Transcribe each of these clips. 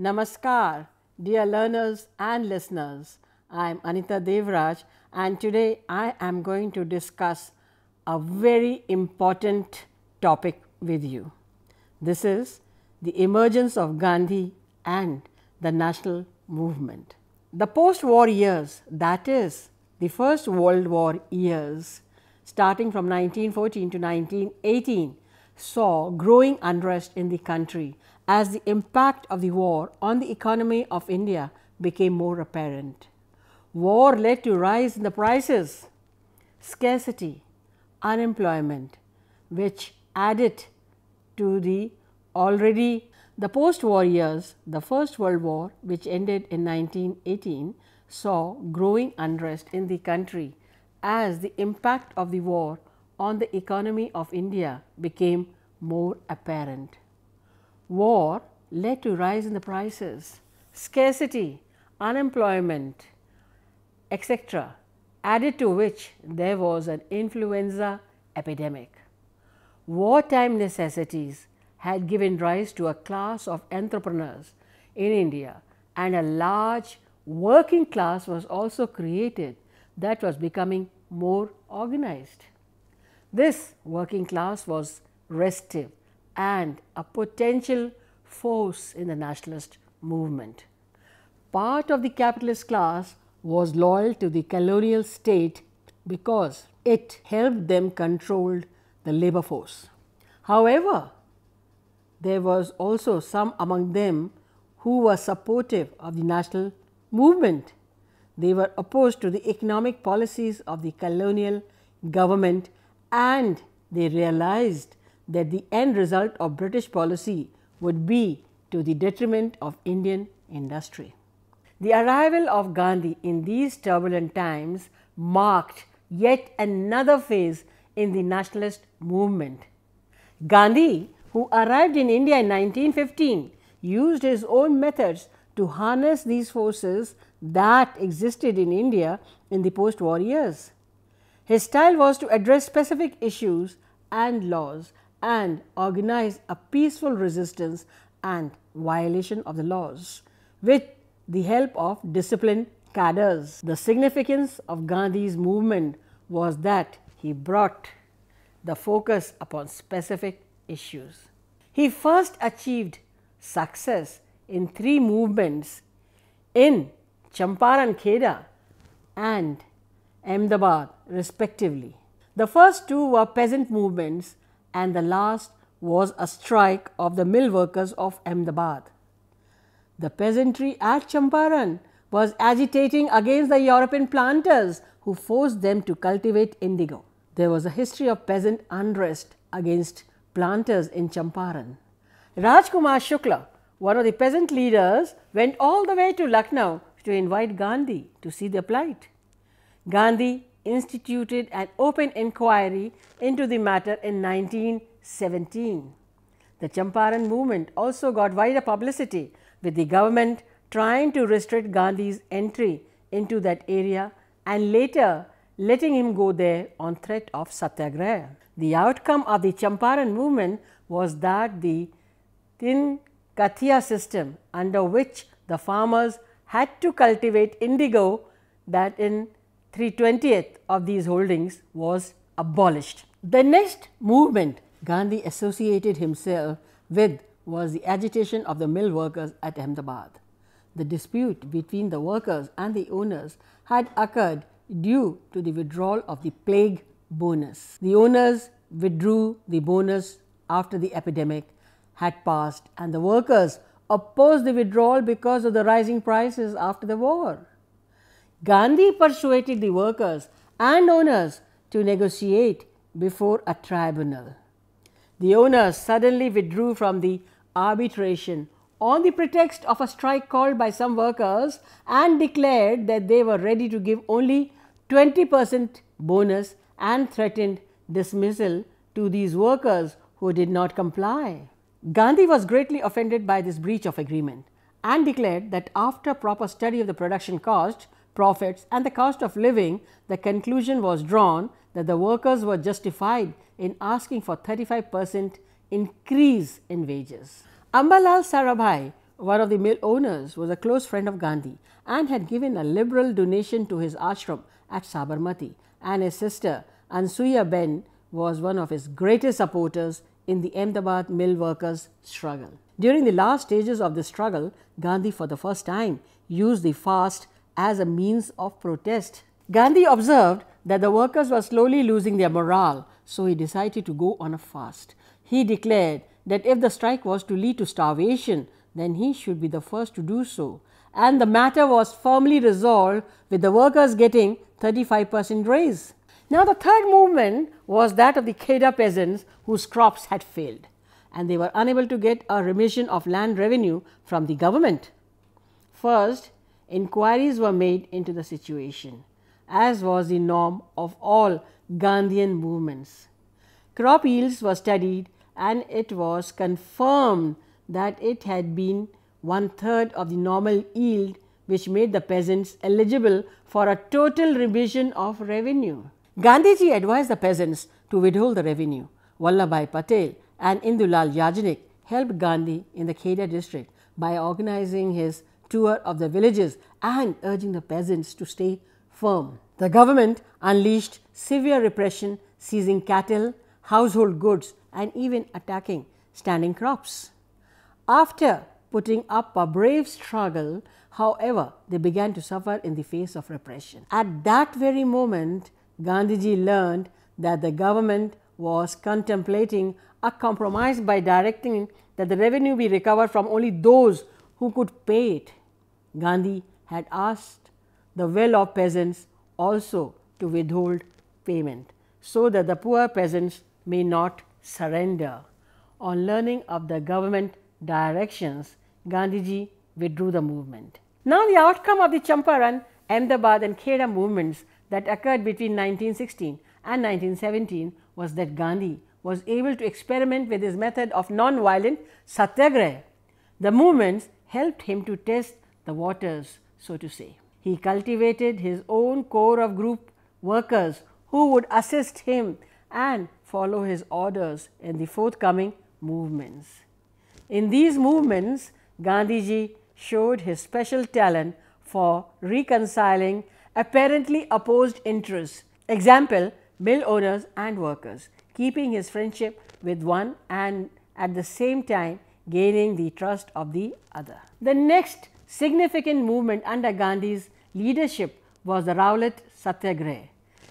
Namaskar, dear learners and listeners. I am Anita Devraj, and today I am going to discuss a very important topic with you. This is the emergence of Gandhi and the national movement. The post war years, that is, the First World War years, starting from 1914 to 1918, saw growing unrest in the country as the impact of the war on the economy of India became more apparent. War led to rise in the prices, scarcity, unemployment, which added to the already the post-war years, the First World War, which ended in 1918, saw growing unrest in the country as the impact of the war on the economy of India became more apparent. War led to rise in the prices, scarcity, unemployment, etc., added to which there was an influenza epidemic. Wartime necessities had given rise to a class of entrepreneurs in India and a large working class was also created that was becoming more organized. This working class was restive and a potential force in the nationalist movement. Part of the capitalist class was loyal to the colonial state because it helped them control the labor force. However, there was also some among them who were supportive of the national movement. They were opposed to the economic policies of the colonial government and they realized that the end result of British policy would be to the detriment of Indian industry. The arrival of Gandhi in these turbulent times marked yet another phase in the nationalist movement. Gandhi, who arrived in India in 1915, used his own methods to harness these forces that existed in India in the post war years. His style was to address specific issues and laws and organize a peaceful resistance and violation of the laws with the help of disciplined cadres. The significance of Gandhi's movement was that he brought the focus upon specific issues. He first achieved success in three movements in Champaran Kheda and Ahmedabad respectively. The first two were peasant movements and the last was a strike of the mill workers of Ahmedabad. The peasantry at Champaran was agitating against the European planters who forced them to cultivate indigo. There was a history of peasant unrest against planters in Champaran. Rajkumar Shukla, one of the peasant leaders, went all the way to Lucknow to invite Gandhi to see their plight. Gandhi instituted an open inquiry into the matter in 1917. The Champaran movement also got wider publicity with the government trying to restrict Gandhi's entry into that area and later letting him go there on threat of satyagraha. The outcome of the Champaran movement was that the thin kathia system under which the farmers had to cultivate indigo that in 320th of these holdings was abolished. The next movement Gandhi associated himself with was the agitation of the mill workers at Ahmedabad. The dispute between the workers and the owners had occurred due to the withdrawal of the plague bonus. The owners withdrew the bonus after the epidemic had passed and the workers opposed the withdrawal because of the rising prices after the war. Gandhi persuaded the workers and owners to negotiate before a tribunal. The owners suddenly withdrew from the arbitration on the pretext of a strike called by some workers and declared that they were ready to give only 20 percent bonus and threatened dismissal to these workers who did not comply. Gandhi was greatly offended by this breach of agreement and declared that after proper study of the production cost, profits and the cost of living, the conclusion was drawn that the workers were justified in asking for 35 percent increase in wages. Ambalal Sarabhai, one of the mill owners, was a close friend of Gandhi and had given a liberal donation to his ashram at Sabarmati and his sister Ansuya Ben was one of his greatest supporters in the Ahmedabad mill workers struggle. During the last stages of the struggle, Gandhi for the first time used the fast as a means of protest. Gandhi observed that the workers were slowly losing their morale, so he decided to go on a fast. He declared that if the strike was to lead to starvation, then he should be the first to do so. And the matter was firmly resolved with the workers getting 35 percent raise. Now, the third movement was that of the Kheda peasants whose crops had failed and they were unable to get a remission of land revenue from the government. First, Inquiries were made into the situation, as was the norm of all Gandhian movements. Crop yields were studied and it was confirmed that it had been one third of the normal yield which made the peasants eligible for a total revision of revenue. Gandhiji advised the peasants to withhold the revenue. Vallabhai Patel and Indulal Yajanik helped Gandhi in the Kheda district by organizing his tour of the villages and urging the peasants to stay firm. The government unleashed severe repression, seizing cattle, household goods and even attacking standing crops. After putting up a brave struggle, however, they began to suffer in the face of repression. At that very moment, Gandhiji learned that the government was contemplating a compromise by directing that the revenue be recovered from only those who could pay it. Gandhi had asked the well off peasants also to withhold payment, so that the poor peasants may not surrender. On learning of the government directions, Gandhiji withdrew the movement. Now, the outcome of the Champaran, Ahmedabad, and Kheda movements that occurred between 1916 and 1917 was that Gandhi was able to experiment with his method of non-violent satyagraha. The movements helped him to test the waters, so to say. He cultivated his own core of group workers who would assist him and follow his orders in the forthcoming movements. In these movements, Gandhiji showed his special talent for reconciling apparently opposed interests, example mill owners and workers, keeping his friendship with one and at the same time gaining the trust of the other. The next Significant movement under Gandhi's leadership was the Rowlatt Satyagraha.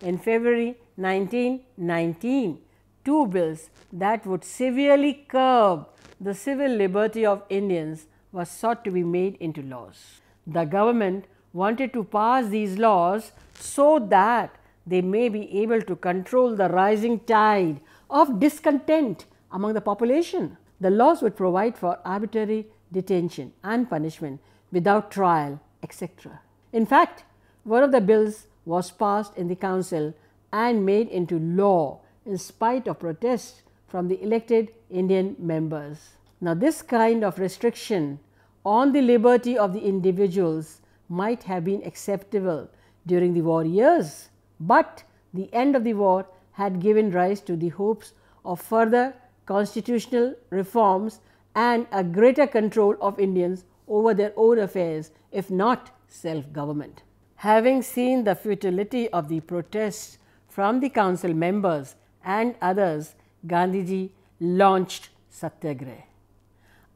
In February 1919, two bills that would severely curb the civil liberty of Indians was sought to be made into laws. The government wanted to pass these laws so that they may be able to control the rising tide of discontent among the population. The laws would provide for arbitrary detention and punishment without trial etc. In fact, one of the bills was passed in the council and made into law in spite of protests from the elected Indian members. Now, this kind of restriction on the liberty of the individuals might have been acceptable during the war years, but the end of the war had given rise to the hopes of further constitutional reforms and a greater control of Indians over their own affairs if not self government. Having seen the futility of the protests from the council members and others, Gandhiji launched Satyagraha.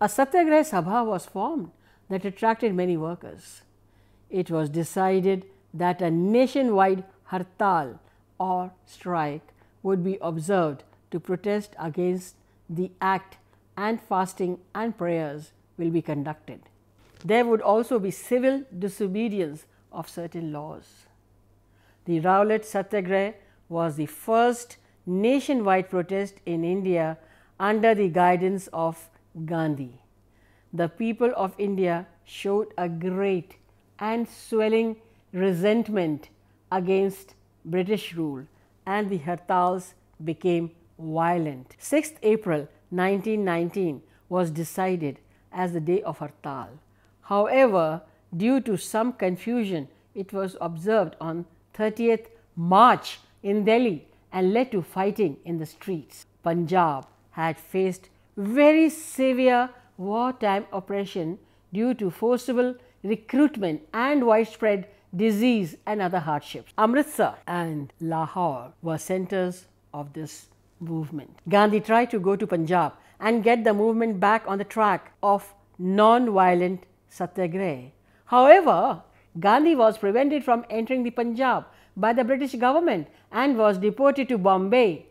A Satyagraha Sabha was formed that attracted many workers. It was decided that a nationwide hartal or strike would be observed to protest against the act and fasting and prayers will be conducted. There would also be civil disobedience of certain laws. The Rowlatt Satyagraha was the first nationwide protest in India under the guidance of Gandhi. The people of India showed a great and swelling resentment against British rule and the Hartals became violent. 6th April 1919 was decided as the day of Hartal. However, due to some confusion, it was observed on 30th March in Delhi and led to fighting in the streets. Punjab had faced very severe wartime oppression due to forcible recruitment and widespread disease and other hardships. Amritsar and Lahore were centers of this movement. Gandhi tried to go to Punjab and get the movement back on the track of non-violent Satyagraha. However, Gandhi was prevented from entering the Punjab by the British government and was deported to Bombay.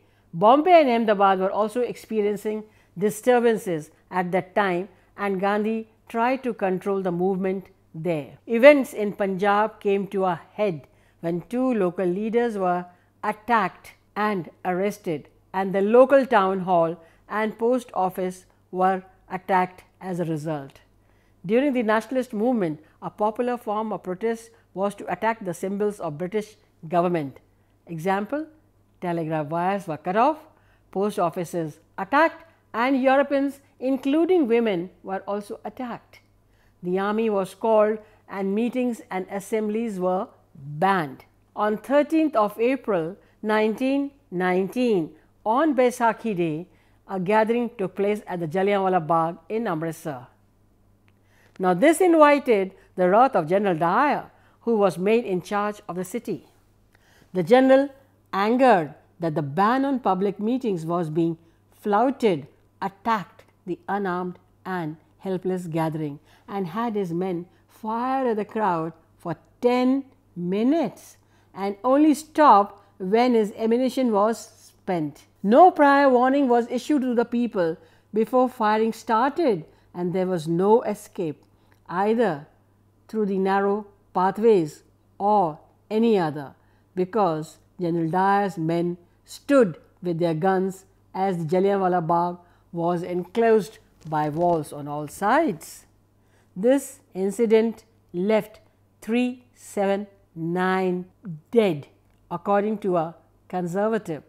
Bombay and Ahmedabad were also experiencing disturbances at that time and Gandhi tried to control the movement there. Events in Punjab came to a head when two local leaders were attacked and arrested and the local town hall and post office were attacked as a result. During the nationalist movement, a popular form of protest was to attack the symbols of British government. Example, telegraph wires were cut off, post offices attacked and Europeans including women were also attacked. The army was called and meetings and assemblies were banned. On 13th of April 1919 on Baisakhi Day, a gathering took place at the Jallianwala Bagh in Amritsar. Now, this invited the wrath of General Dyer, who was made in charge of the city. The general, angered that the ban on public meetings was being flouted, attacked the unarmed and helpless gathering and had his men fire at the crowd for 10 minutes and only stop when his ammunition was spent. No prior warning was issued to the people before firing started and there was no escape either through the narrow pathways or any other because General Dyer's men stood with their guns as the Jallianwala Bagh was enclosed by walls on all sides. This incident left 379 dead according to a conservative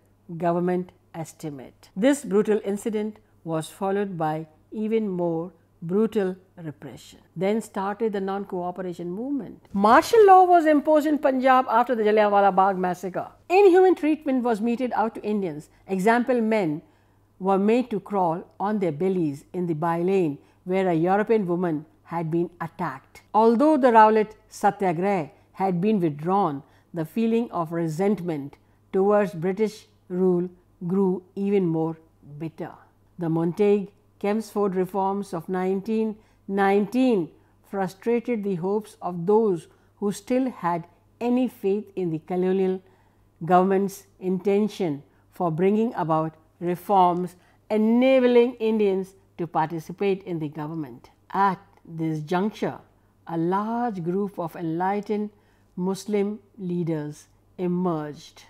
government estimate. This brutal incident was followed by even more brutal repression. Then started the non-cooperation movement. Martial law was imposed in Punjab after the Jallianwala Bagh massacre. Inhuman treatment was meted out to Indians. Example men were made to crawl on their bellies in the bylane where a European woman had been attacked. Although the Rowlatt Satyagraha had been withdrawn, the feeling of resentment towards British rule grew even more bitter. The Montague Kempsford reforms of 1919 frustrated the hopes of those who still had any faith in the colonial government's intention for bringing about reforms enabling Indians to participate in the government. At this juncture, a large group of enlightened Muslim leaders emerged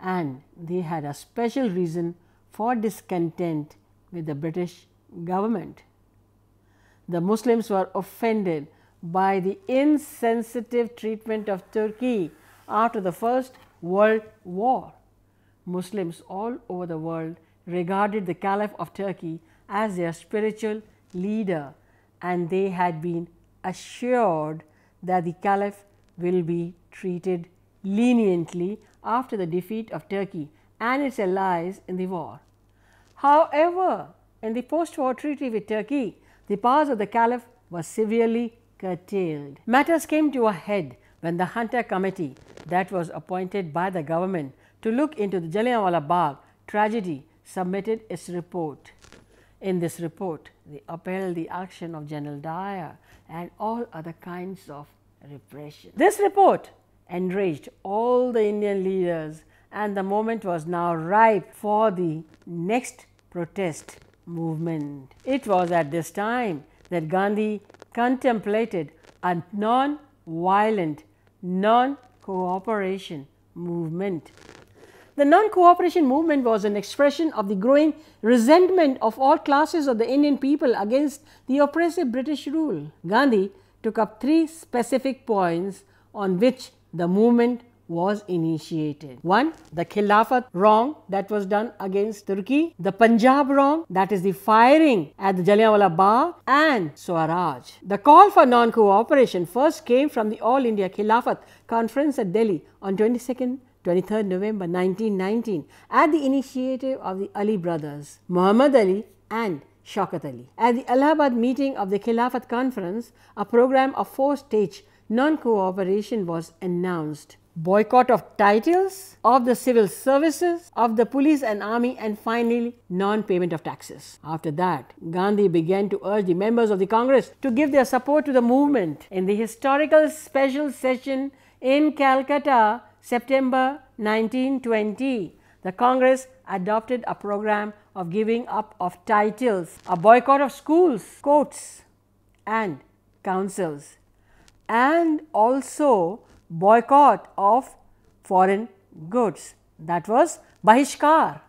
and they had a special reason for discontent with the British government. The Muslims were offended by the insensitive treatment of Turkey after the First World War. Muslims all over the world regarded the Caliph of Turkey as their spiritual leader and they had been assured that the Caliph will be treated leniently after the defeat of Turkey and its allies in the war. However, in the post-war treaty with Turkey, the powers of the Caliph were severely curtailed. Matters came to a head when the Hunter Committee that was appointed by the government to look into the Jallianwala Bagh tragedy submitted its report. In this report, they upheld the action of General Dyer and all other kinds of repression. This report enraged all the Indian leaders and the moment was now ripe for the next protest movement. It was at this time that Gandhi contemplated a non-violent, non-cooperation movement. The non-cooperation movement was an expression of the growing resentment of all classes of the Indian people against the oppressive British rule. Gandhi took up three specific points on which the movement was initiated. One, the Khilafat wrong that was done against Turkey, the Punjab wrong that is the firing at the Jallianwala Bagh and Swaraj. The call for non-cooperation first came from the All India Khilafat conference at Delhi on 22nd 23rd November 1919 at the initiative of the Ali brothers, Muhammad Ali and Shaukat Ali. At the Allahabad meeting of the Khilafat conference, a program of four-stage non-cooperation was announced boycott of titles, of the civil services, of the police and army, and finally, non payment of taxes. After that, Gandhi began to urge the members of the Congress to give their support to the movement. In the historical special session in Calcutta, September 1920, the Congress adopted a program of giving up of titles, a boycott of schools, courts, and councils, and also boycott of foreign goods that was Bahishkar.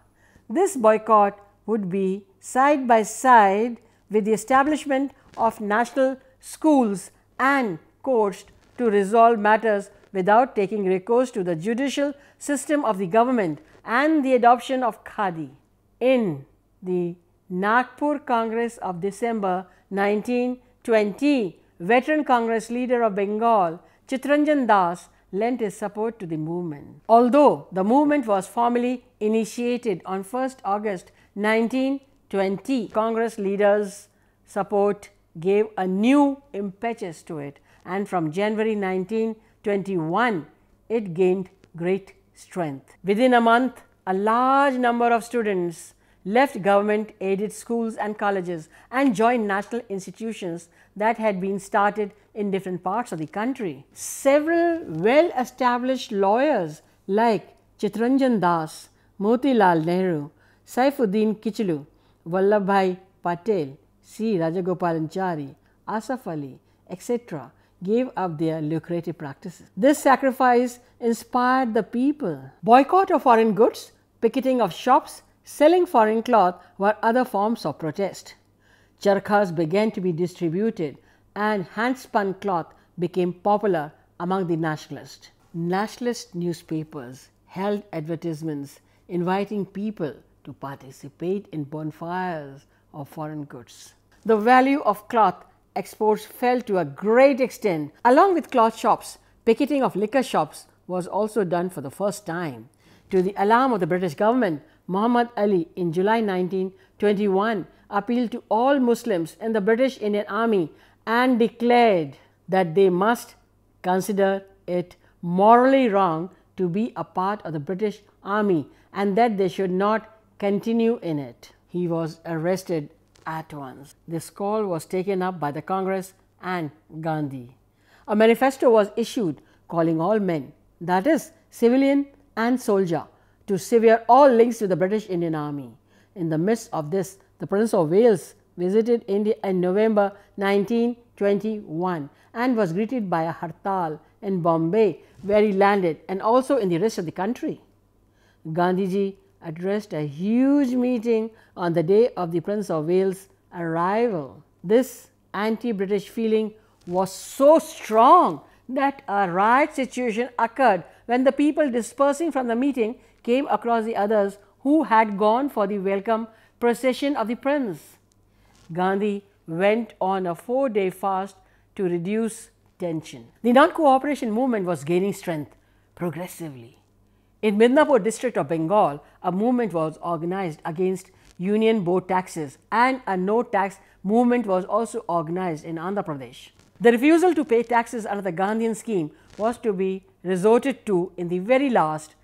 This boycott would be side by side with the establishment of national schools and courts to resolve matters without taking recourse to the judicial system of the government and the adoption of Khadi. In the Nagpur Congress of December 1920, veteran Congress leader of Bengal Chitranjan Das lent his support to the movement. Although the movement was formally initiated on 1st August 1920, Congress leaders' support gave a new impetus to it and from January 1921, it gained great strength. Within a month, a large number of students left government aided schools and colleges and joined national institutions that had been started in different parts of the country. Several well established lawyers like Chitranjan Das, Motilal Nehru, Saifuddin Kichlu, Vallabhai Patel, C. Rajagopalanchari, Asaf Ali, etc., gave up their lucrative practices. This sacrifice inspired the people. Boycott of foreign goods, picketing of shops, selling foreign cloth were other forms of protest. Charkhas began to be distributed and hand-spun cloth became popular among the nationalists. Nationalist newspapers held advertisements inviting people to participate in bonfires of foreign goods. The value of cloth exports fell to a great extent. Along with cloth shops, picketing of liquor shops was also done for the first time. To the alarm of the British government, Muhammad Ali in July 1921 appealed to all Muslims and the British Indian Army and declared that they must consider it morally wrong to be a part of the British Army and that they should not continue in it. He was arrested at once. This call was taken up by the Congress and Gandhi. A manifesto was issued calling all men, that is, civilian and soldier, to sever all links to the British Indian Army. In the midst of this, the Prince of Wales visited India in November 1921 and was greeted by a hartal in Bombay where he landed and also in the rest of the country. Gandhiji addressed a huge meeting on the day of the Prince of Wales arrival. This anti-British feeling was so strong that a riot situation occurred when the people dispersing from the meeting came across the others who had gone for the welcome procession of the prince. Gandhi went on a four day fast to reduce tension. The non cooperation movement was gaining strength progressively. In Midnapur district of Bengal, a movement was organized against union board taxes and a no tax movement was also organized in Andhra Pradesh. The refusal to pay taxes under the Gandhian scheme was to be resorted to in the very last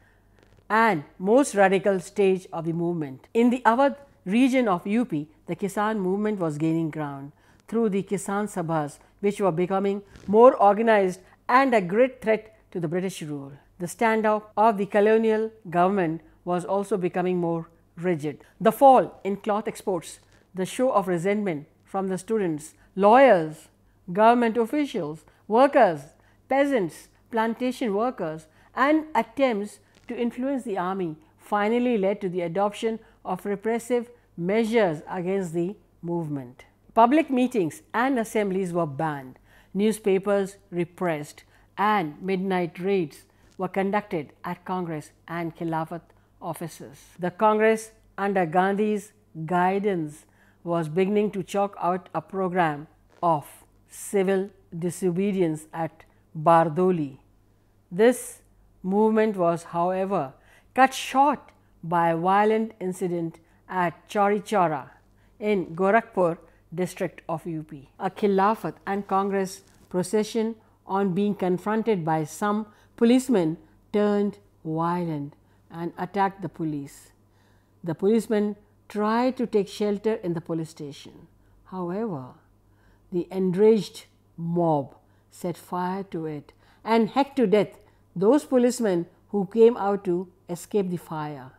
and most radical stage of the movement. In the Awadh region of UP, the Kisan movement was gaining ground through the Kisan Sabhas which were becoming more organized and a great threat to the British rule. The standoff of the colonial government was also becoming more rigid. The fall in cloth exports, the show of resentment from the students, lawyers, government officials, workers, peasants, plantation workers and attempts to influence the army finally led to the adoption of repressive measures against the movement. Public meetings and assemblies were banned, newspapers repressed and midnight raids were conducted at Congress and Khilafat offices. The Congress under Gandhi's guidance was beginning to chalk out a program of civil disobedience at Bardoli. This Movement was however cut short by a violent incident at Chauri in Gorakhpur district of UP. A Khilafat and Congress procession on being confronted by some policemen turned violent and attacked the police. The policemen tried to take shelter in the police station. However, the enraged mob set fire to it and hacked to death those policemen who came out to escape the fire.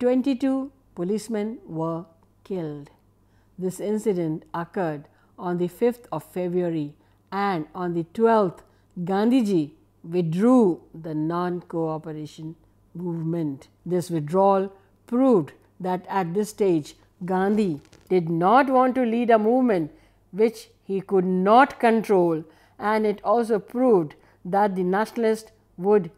22 policemen were killed. This incident occurred on the 5th of February and on the 12th Gandhiji withdrew the non-cooperation movement. This withdrawal proved that at this stage Gandhi did not want to lead a movement which he could not control and it also proved that the nationalists would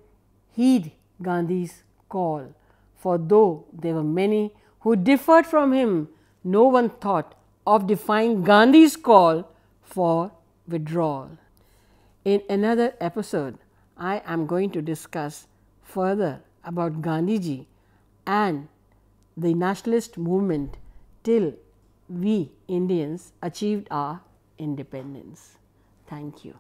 heed Gandhi's call, for though there were many who differed from him, no one thought of defying Gandhi's call for withdrawal. In another episode, I am going to discuss further about Gandhiji and the nationalist movement till we Indians achieved our independence. Thank you.